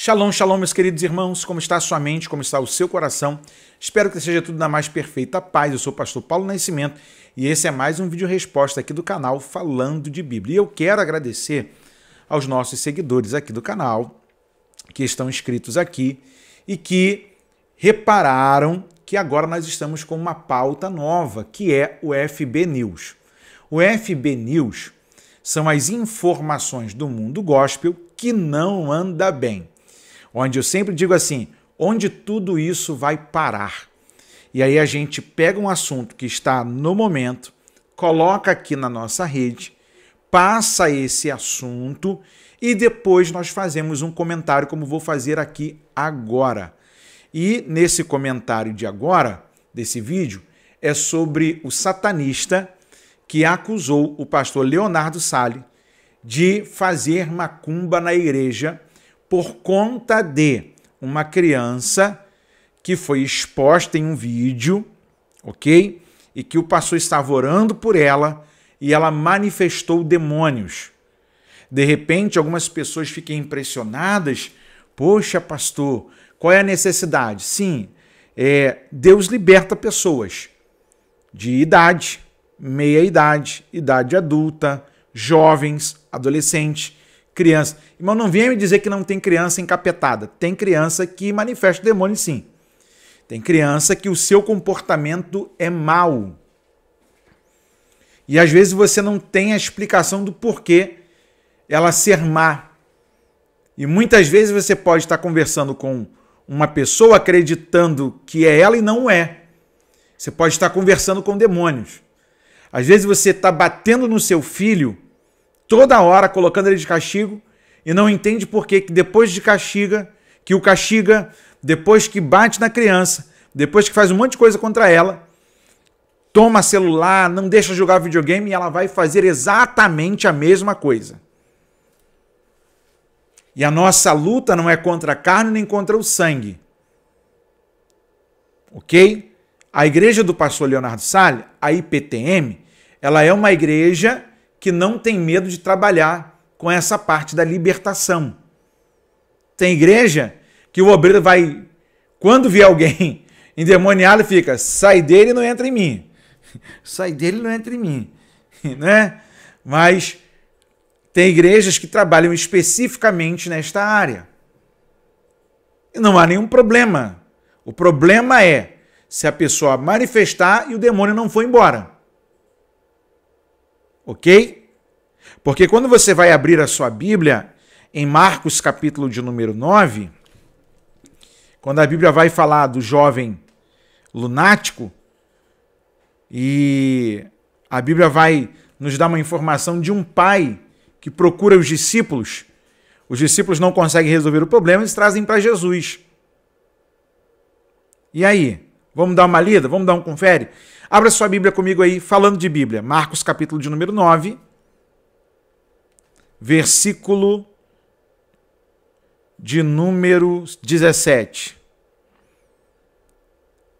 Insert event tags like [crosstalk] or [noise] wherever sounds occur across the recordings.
Shalom, shalom, meus queridos irmãos, como está a sua mente, como está o seu coração? Espero que seja tudo na mais perfeita paz. Eu sou o pastor Paulo Nascimento e esse é mais um vídeo resposta aqui do canal Falando de Bíblia. E eu quero agradecer aos nossos seguidores aqui do canal que estão inscritos aqui e que repararam que agora nós estamos com uma pauta nova, que é o FB News. O FB News são as informações do mundo gospel que não anda bem onde eu sempre digo assim: onde tudo isso vai parar? E aí a gente pega um assunto que está no momento, coloca aqui na nossa rede, passa esse assunto e depois nós fazemos um comentário, como vou fazer aqui agora. E nesse comentário de agora, desse vídeo, é sobre o satanista que acusou o pastor Leonardo Sale de fazer macumba na igreja por conta de uma criança que foi exposta em um vídeo, ok? E que o pastor estava orando por ela e ela manifestou demônios. De repente, algumas pessoas ficam impressionadas. Poxa, pastor, qual é a necessidade? Sim, é, Deus liberta pessoas de idade, meia idade, idade adulta, jovens, adolescentes criança. Irmão, não venha me dizer que não tem criança encapetada. Tem criança que manifesta o demônio, sim. Tem criança que o seu comportamento é mau. E às vezes você não tem a explicação do porquê ela ser má. E muitas vezes você pode estar conversando com uma pessoa acreditando que é ela e não é. Você pode estar conversando com demônios. Às vezes você está batendo no seu filho toda hora colocando ele de castigo e não entende por que depois de castiga, que o castiga, depois que bate na criança, depois que faz um monte de coisa contra ela, toma celular, não deixa jogar videogame e ela vai fazer exatamente a mesma coisa. E a nossa luta não é contra a carne nem contra o sangue. Ok? A igreja do pastor Leonardo Salles, a IPTM, ela é uma igreja que não tem medo de trabalhar com essa parte da libertação. Tem igreja que o obreiro vai, quando vê alguém [laughs] endemoniado, fica: sai dele e não entra em mim. [laughs] sai dele e não entra em mim. [laughs] né? Mas tem igrejas que trabalham especificamente nesta área. E não há nenhum problema. O problema é se a pessoa manifestar e o demônio não foi embora ok? Porque quando você vai abrir a sua Bíblia em Marcos capítulo de número 9, quando a Bíblia vai falar do jovem lunático e a Bíblia vai nos dar uma informação de um pai que procura os discípulos. Os discípulos não conseguem resolver o problema, eles trazem para Jesus. E aí? Vamos dar uma lida? Vamos dar um confere? Abra sua Bíblia comigo aí, falando de Bíblia. Marcos, capítulo de número 9, versículo de número 17.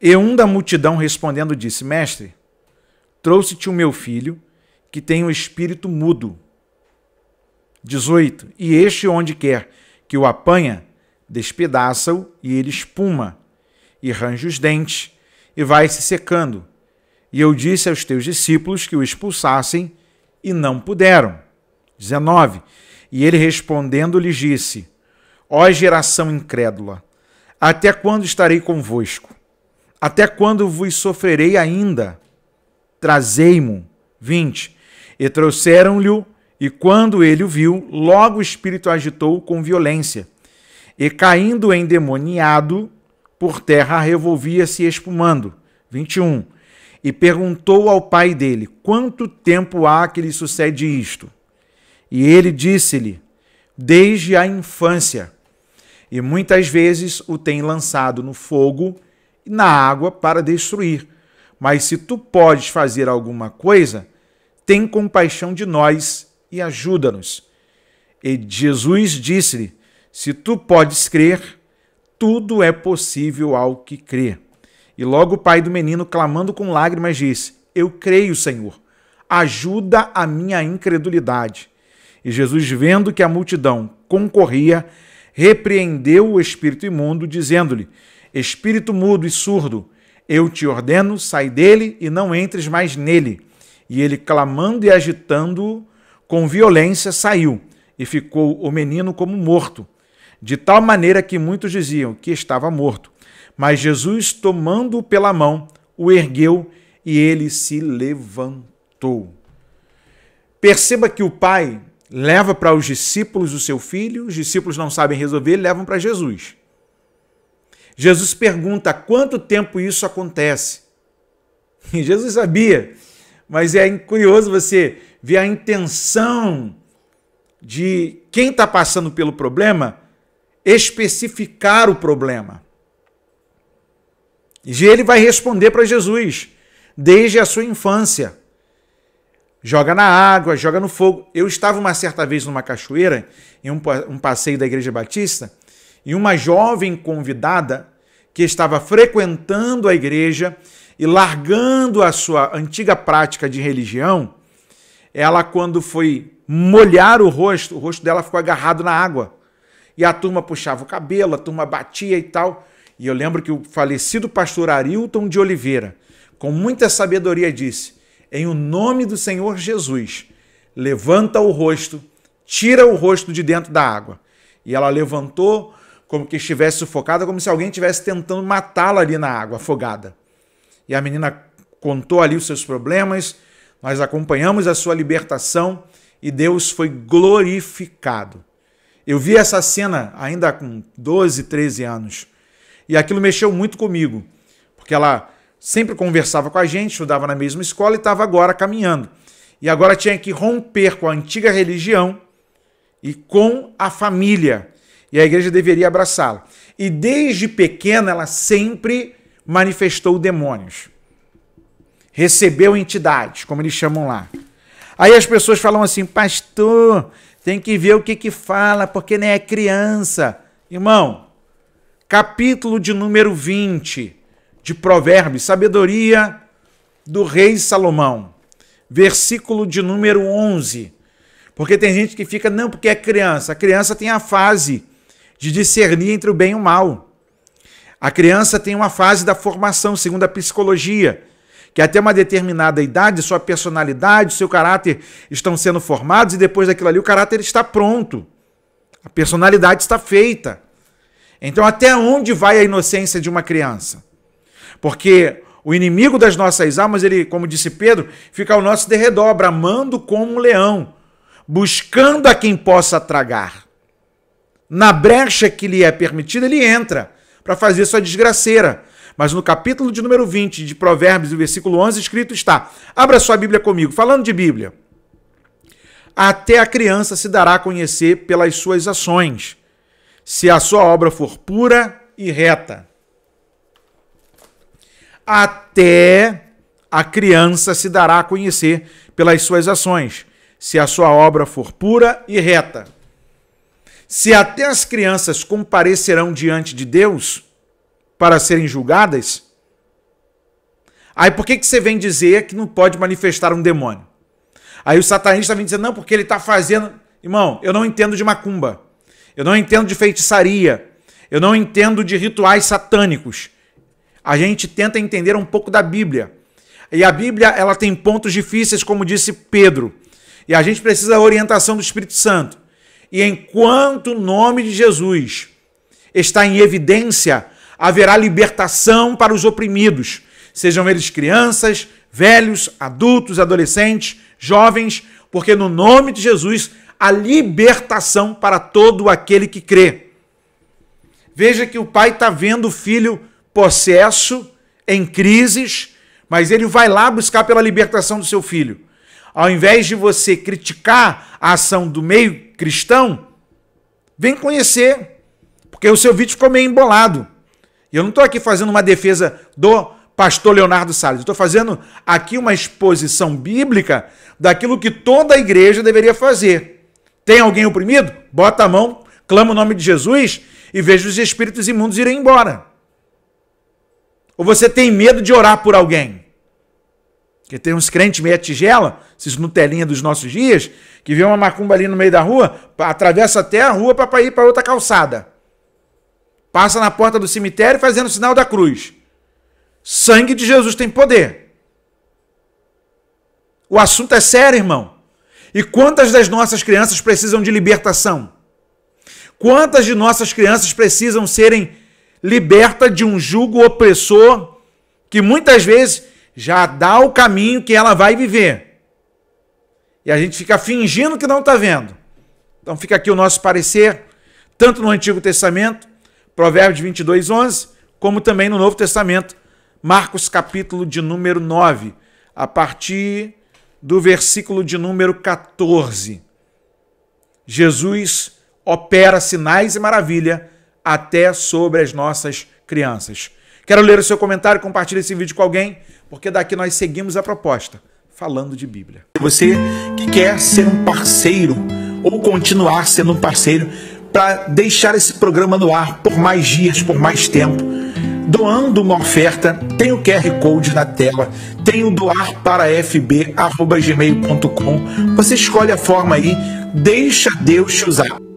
E um da multidão respondendo disse: Mestre, trouxe-te o meu filho, que tem o um espírito mudo. 18. E este, onde quer que o apanha, despedaça-o e ele espuma e range os dentes, e vai se secando. E eu disse aos teus discípulos que o expulsassem, e não puderam. 19. E ele respondendo lhes disse: Ó geração incrédula, até quando estarei convosco? Até quando vos sofrerei ainda? Trazei-mo. 20. E trouxeram-lhe, e quando ele o viu, logo o espírito agitou com violência. E caindo endemoniado, por terra revolvia-se espumando. 21. E perguntou ao pai dele: Quanto tempo há que lhe sucede isto? E ele disse-lhe: Desde a infância. E muitas vezes o tem lançado no fogo e na água para destruir. Mas se tu podes fazer alguma coisa, tem compaixão de nós e ajuda-nos. E Jesus disse-lhe: Se tu podes crer, tudo é possível ao que crê. E logo o pai do menino, clamando com lágrimas, disse: Eu creio, Senhor, ajuda a minha incredulidade. E Jesus, vendo que a multidão concorria, repreendeu o espírito imundo, dizendo-lhe: Espírito mudo e surdo, eu te ordeno, sai dele e não entres mais nele. E ele, clamando e agitando-o com violência, saiu, e ficou o menino como morto de tal maneira que muitos diziam que estava morto. Mas Jesus, tomando-o pela mão, o ergueu e ele se levantou. Perceba que o pai leva para os discípulos o seu filho, os discípulos não sabem resolver, levam para Jesus. Jesus pergunta há quanto tempo isso acontece. E Jesus sabia, mas é curioso você ver a intenção de quem está passando pelo problema especificar o problema. E ele vai responder para Jesus, desde a sua infância. Joga na água, joga no fogo. Eu estava uma certa vez numa cachoeira, em um, um passeio da Igreja Batista, e uma jovem convidada que estava frequentando a igreja e largando a sua antiga prática de religião, ela, quando foi molhar o rosto, o rosto dela ficou agarrado na água. E a turma puxava o cabelo, a turma batia e tal. E eu lembro que o falecido pastor Arilton de Oliveira, com muita sabedoria, disse: Em o nome do Senhor Jesus, levanta o rosto, tira o rosto de dentro da água. E ela levantou, como que estivesse sufocada, como se alguém estivesse tentando matá-la ali na água, afogada. E a menina contou ali os seus problemas, nós acompanhamos a sua libertação e Deus foi glorificado. Eu vi essa cena ainda com 12, 13 anos. E aquilo mexeu muito comigo, porque ela sempre conversava com a gente, estudava na mesma escola e estava agora caminhando. E agora tinha que romper com a antiga religião e com a família. E a igreja deveria abraçá-la. E desde pequena ela sempre manifestou demônios. Recebeu entidades, como eles chamam lá. Aí as pessoas falam assim: "Pastor, tem que ver o que, que fala, porque nem é criança. Irmão, capítulo de número 20 de Provérbios, sabedoria do rei Salomão, versículo de número 11. Porque tem gente que fica, não, porque é criança. A criança tem a fase de discernir entre o bem e o mal. A criança tem uma fase da formação, segundo a psicologia que até uma determinada idade sua personalidade, seu caráter estão sendo formados e depois daquilo ali o caráter está pronto. A personalidade está feita. Então, até onde vai a inocência de uma criança? Porque o inimigo das nossas almas, ele, como disse Pedro, fica ao nosso derredor, bramando como um leão, buscando a quem possa tragar. Na brecha que lhe é permitida, ele entra para fazer sua desgraceira, mas no capítulo de número 20 de Provérbios, o versículo 11, escrito está: Abra sua Bíblia comigo, falando de Bíblia. Até a criança se dará a conhecer pelas suas ações, se a sua obra for pura e reta. Até a criança se dará a conhecer pelas suas ações, se a sua obra for pura e reta. Se até as crianças comparecerão diante de Deus, para serem julgadas? Aí por que, que você vem dizer que não pode manifestar um demônio? Aí o satanista vem dizer, não, porque ele está fazendo. Irmão, eu não entendo de macumba. Eu não entendo de feitiçaria. Eu não entendo de rituais satânicos. A gente tenta entender um pouco da Bíblia. E a Bíblia, ela tem pontos difíceis, como disse Pedro. E a gente precisa da orientação do Espírito Santo. E enquanto o nome de Jesus está em evidência, haverá libertação para os oprimidos, sejam eles crianças, velhos, adultos, adolescentes, jovens, porque no nome de Jesus há libertação para todo aquele que crê. Veja que o pai está vendo o filho possesso, em crises, mas ele vai lá buscar pela libertação do seu filho. Ao invés de você criticar a ação do meio cristão, vem conhecer, porque o seu vídeo ficou meio embolado. E eu não estou aqui fazendo uma defesa do pastor Leonardo Salles, estou fazendo aqui uma exposição bíblica daquilo que toda a igreja deveria fazer. Tem alguém oprimido? Bota a mão, clama o nome de Jesus e veja os espíritos imundos irem embora. Ou você tem medo de orar por alguém? Porque tem uns crentes meia tigela, esses Nutelinha dos nossos dias, que vê uma macumba ali no meio da rua, atravessa até a rua para ir para outra calçada passa na porta do cemitério fazendo o sinal da cruz. Sangue de Jesus tem poder. O assunto é sério, irmão. E quantas das nossas crianças precisam de libertação? Quantas de nossas crianças precisam serem libertas de um jugo opressor que muitas vezes já dá o caminho que ela vai viver? E a gente fica fingindo que não está vendo. Então fica aqui o nosso parecer, tanto no Antigo Testamento Provérbios 22, 11, como também no Novo Testamento, Marcos capítulo de número 9, a partir do versículo de número 14. Jesus opera sinais e maravilha até sobre as nossas crianças. Quero ler o seu comentário, compartilhe esse vídeo com alguém, porque daqui nós seguimos a proposta, falando de Bíblia. Você que quer ser um parceiro ou continuar sendo um parceiro para deixar esse programa no ar por mais dias, por mais tempo. Doando uma oferta, tem o QR Code na tela, tem o doar para fb.gmail.com. Você escolhe a forma aí, deixa Deus te usar.